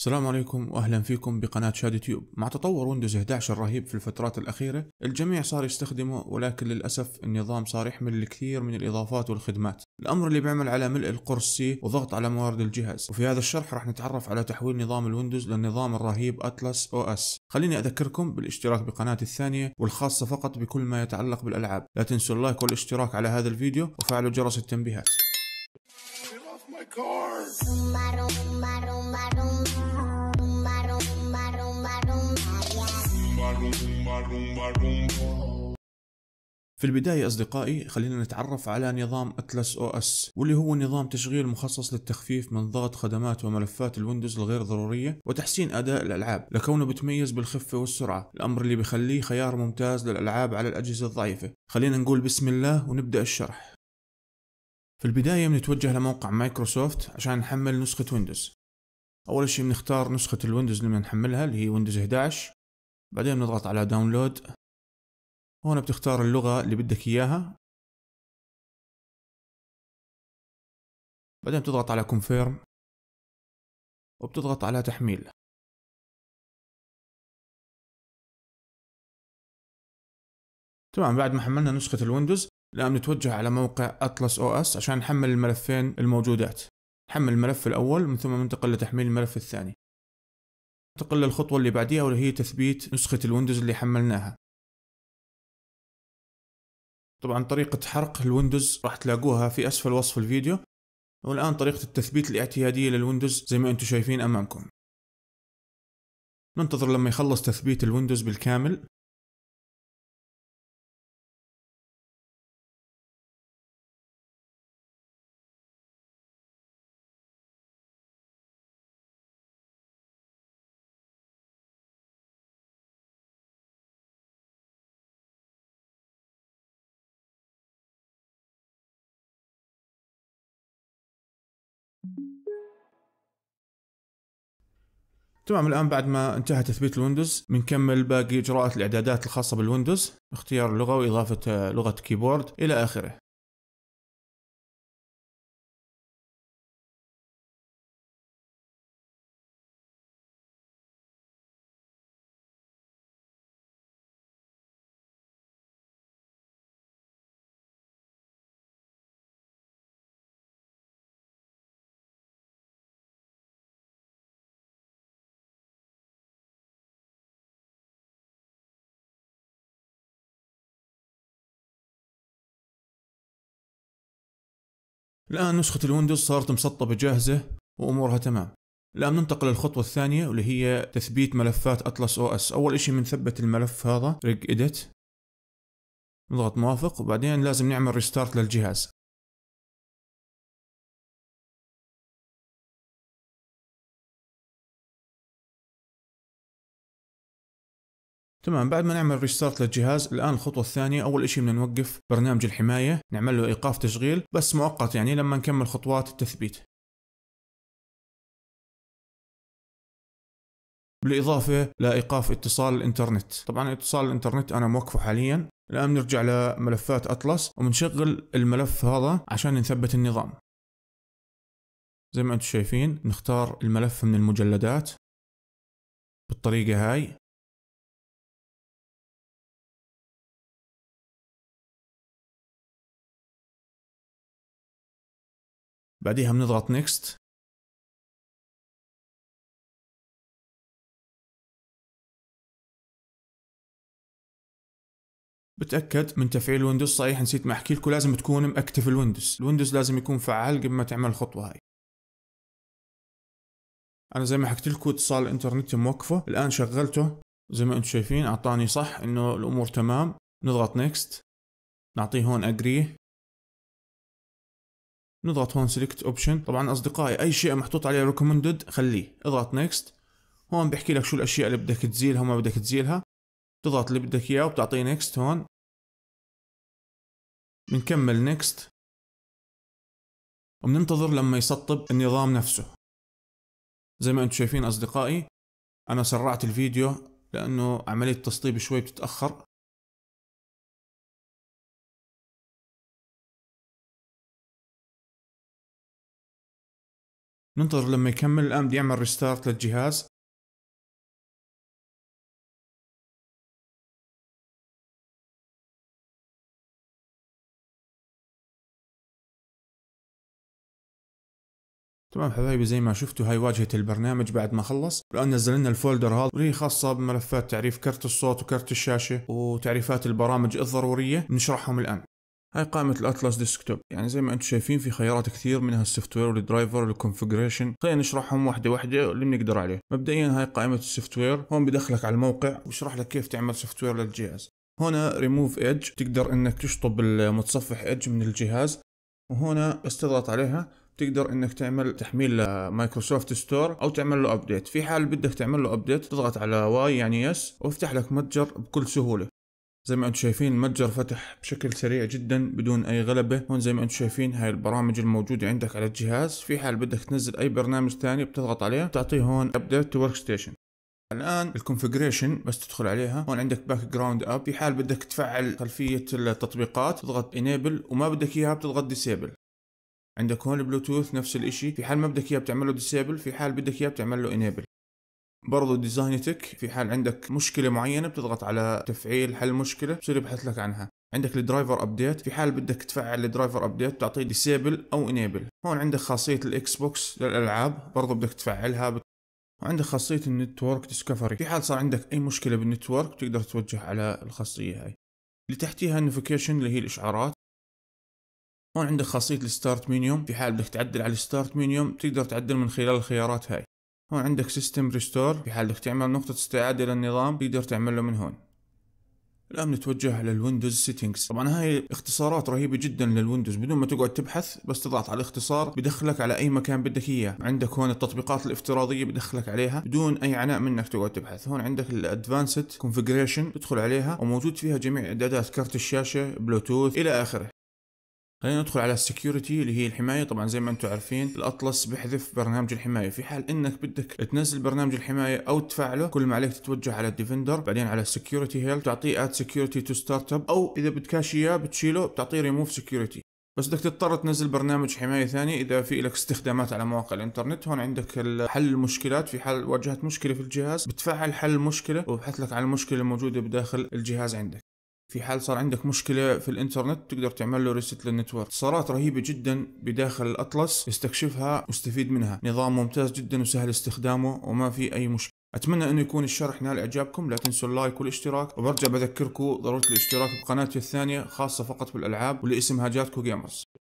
السلام عليكم واهلا فيكم بقناة شادي تيوب مع تطور ويندوز 11 الرهيب في الفترات الاخيرة الجميع صار يستخدمه ولكن للاسف النظام صار يحمل الكثير من الاضافات والخدمات الامر اللي بيعمل على ملء القرص سي وضغط على موارد الجهاز وفي هذا الشرح راح نتعرف على تحويل نظام الويندوز للنظام الرهيب اتلس او اس خليني اذكركم بالاشتراك بقناتي الثانية والخاصة فقط بكل ما يتعلق بالالعاب لا تنسوا اللايك والاشتراك على هذا الفيديو وفعلوا جرس التنبيهات في البداية أصدقائي خلينا نتعرف على نظام أتلس أو أس واللي هو نظام تشغيل مخصص للتخفيف من ضغط خدمات وملفات الويندوز الغير ضرورية وتحسين أداء الألعاب لكونه بتميز بالخفة والسرعة الأمر اللي بيخليه خيار ممتاز للألعاب على الأجهزة الضعيفة خلينا نقول بسم الله ونبدأ الشرح في البداية بنتوجه لموقع مايكروسوفت عشان نحمل نسخة ويندوز أول شيء بنختار نسخة الويندوز اللي بنحملها اللي هي ويندوز 11 بعدين بنضغط على داونلود هنا بتختار اللغة اللي بدك إياها بعدين بتضغط على كونفيرم وبتضغط على تحميل تمام بعد ما حملنا نسخة الويندوز الآن نتوجه على موقع أطلس أو أس عشان نحمل الملفين الموجودات نحمل الملف الأول ومن ثم ننتقل لتحميل الملف الثاني ننتقل للخطوة اللي بعديها واللي هي تثبيت نسخة الويندوز اللي حملناها طبعا طريقة حرق الويندوز راح تلاقوها في أسفل وصف الفيديو والآن طريقة التثبيت الاعتيادية للويندوز زي ما أنتم شايفين أمامكم ننتظر لما يخلص تثبيت الويندوز بالكامل تمام الآن بعد ما انتهى تثبيت الويندوز بنكمل باقي إجراءات الإعدادات الخاصة بالويندوز اختيار اللغة وإضافة لغة كيبورد إلى آخره الآن نسخة الويندوز صارت مسطبة جاهزة وأمورها تمام الآن ننتقل للخطوة الثانية واللي هي تثبيت ملفات أطلس أو أس أول إشي بنثبت الملف هذا ريج إديت نضغط موافق وبعدين لازم نعمل ريستارت للجهاز تمام بعد ما نعمل ريستارت للجهاز الان الخطوه الثانيه اول شيء بدنا نوقف برنامج الحمايه نعمل له ايقاف تشغيل بس مؤقت يعني لما نكمل خطوات التثبيت بالإضافة لإيقاف اتصال الإنترنت طبعا اتصال الإنترنت أنا موقفه حاليا الآن بنرجع لملفات أطلس وبنشغل الملف هذا عشان نثبت النظام زي ما أنتم شايفين نختار الملف من المجلدات بالطريقة هاي بعديها بنضغط نيكست بتأكد من تفعيل ويندوز صحيح نسيت ما احكي لكم لازم تكون مأكتف الويندوز الويندوز لازم يكون فعال قبل ما تعمل الخطوة هاي انا زي ما حكيت لكم اتصال الانترنت موقفه الان شغلته زي ما انتم شايفين اعطاني صح انه الامور تمام نضغط نيكست نعطيه هون اجري نضغط هون سيلكت اوبشن طبعا اصدقائي اي شيء محطوط عليه ريكومندد خليه اضغط نيكست هون بيحكي لك شو الاشياء اللي بدك تزيلها وما بدك تزيلها بتضغط اللي بدك اياه وبتعطيه نيكست هون بنكمل نيكست وبننتظر لما يسطب النظام نفسه زي ما انتم شايفين اصدقائي انا سرعت الفيديو لانه عملية التسطيب شوي بتتأخر ننتظر لما يكمل الان بدي اعمل ريستارت للجهاز تمام حبايبي زي ما شفتوا هاي واجهة البرنامج بعد ما خلص الآن نزلنا الفولدر هذا اللي خاصة بملفات تعريف كرت الصوت وكرت الشاشة وتعريفات البرامج الضرورية نشرحهم الآن هاي قائمة الاتلاس ديسكتوب يعني زي ما انتم شايفين في خيارات كثير منها السوفت وير والدرايفر والكونفجريشن خلينا نشرحهم واحدة واحدة اللي بنقدر عليه مبدئيا هاي قائمة السوفت وير هون بدخلك على الموقع وشرح لك كيف تعمل سوفت وير للجهاز هنا ريموف ايدج تقدر انك تشطب المتصفح ايدج من الجهاز وهنا بس تضغط عليها تقدر انك تعمل تحميل لمايكروسوفت ستور او تعمل له ابديت في حال بدك تعمل له ابديت تضغط على واي يعني يس ويفتح لك متجر بكل سهوله زي ما انتم شايفين المتجر فتح بشكل سريع جدا بدون اي غلبة هون زي ما انتم شايفين هاي البرامج الموجودة عندك على الجهاز في حال بدك تنزل اي برنامج ثاني بتضغط عليه بتعطيه هون ابدأ تو ورك ستيشن الان الكونفجريشن بس تدخل عليها هون عندك باك جراوند اب في حال بدك تفعل خلفية التطبيقات تضغط انيبل وما بدك اياها بتضغط ديسيبل عندك هون البلوتوث نفس الاشي في حال ما بدك اياه بتعمله ديسيبل في حال بدك اياه بتعمله انيبل برضو ديزاينتك في حال عندك مشكلة معينة بتضغط على تفعيل حل مشكلة بصير يبحث لك عنها عندك الدرايفر ابديت في حال بدك تفعل الدرايفر ابديت بتعطيه ديسيبل او انيبل هون عندك خاصية الاكس بوكس للالعاب برضو بدك تفعلها بت... وعندك خاصية النتورك ديسكفري في حال صار عندك اي مشكلة بالنتورك بتقدر توجه على الخاصية هاي اللي تحتيها النوفيكيشن اللي هي الاشعارات هون عندك خاصية الستارت منيوم في حال بدك تعدل على الستارت منيوم بتقدر تعدل من خلال الخيارات هاي هون عندك سيستم ريستور في حال بدك تعمل نقطة استعادة للنظام تقدر تعمله من هون الآن نتوجه على الويندوز سيتنجز طبعا هاي اختصارات رهيبة جدا للويندوز بدون ما تقعد تبحث بس تضغط على الاختصار بدخلك على أي مكان بدك إياه عندك هون التطبيقات الافتراضية بدخلك عليها بدون أي عناء منك تقعد تبحث هون عندك الادفانسد كونفجريشن بدخل عليها وموجود فيها جميع إعدادات كارت الشاشة بلوتوث إلى آخره خلينا ندخل على السكيورتي اللي هي الحمايه طبعا زي ما انتم عارفين الاطلس بحذف برنامج الحمايه في حال انك بدك تنزل برنامج الحمايه او تفعله كل ما عليك تتوجه على الديفندر بعدين على السكيورتي هيل تعطيه اد سكيورتي تو ستارت اب او اذا بدكاش اياه بتشيله بتعطيه ريموف سكيورتي بس بدك تضطر تنزل برنامج حماية ثاني إذا في لك استخدامات على مواقع الإنترنت هون عندك حل المشكلات في حال واجهت مشكلة في الجهاز بتفعل حل المشكلة وببحث لك عن المشكلة الموجودة بداخل الجهاز عندك في حال صار عندك مشكلة في الانترنت تقدر تعمل له ريست للنتورك اتصالات رهيبة جدا بداخل الاطلس استكشفها واستفيد منها نظام ممتاز جدا وسهل استخدامه وما في اي مشكلة اتمنى انه يكون الشرح نال اعجابكم لا تنسوا اللايك والاشتراك وبرجع بذكركم ضرورة الاشتراك بقناتي الثانية خاصة فقط بالالعاب واللي اسمها جاتكو جيمرز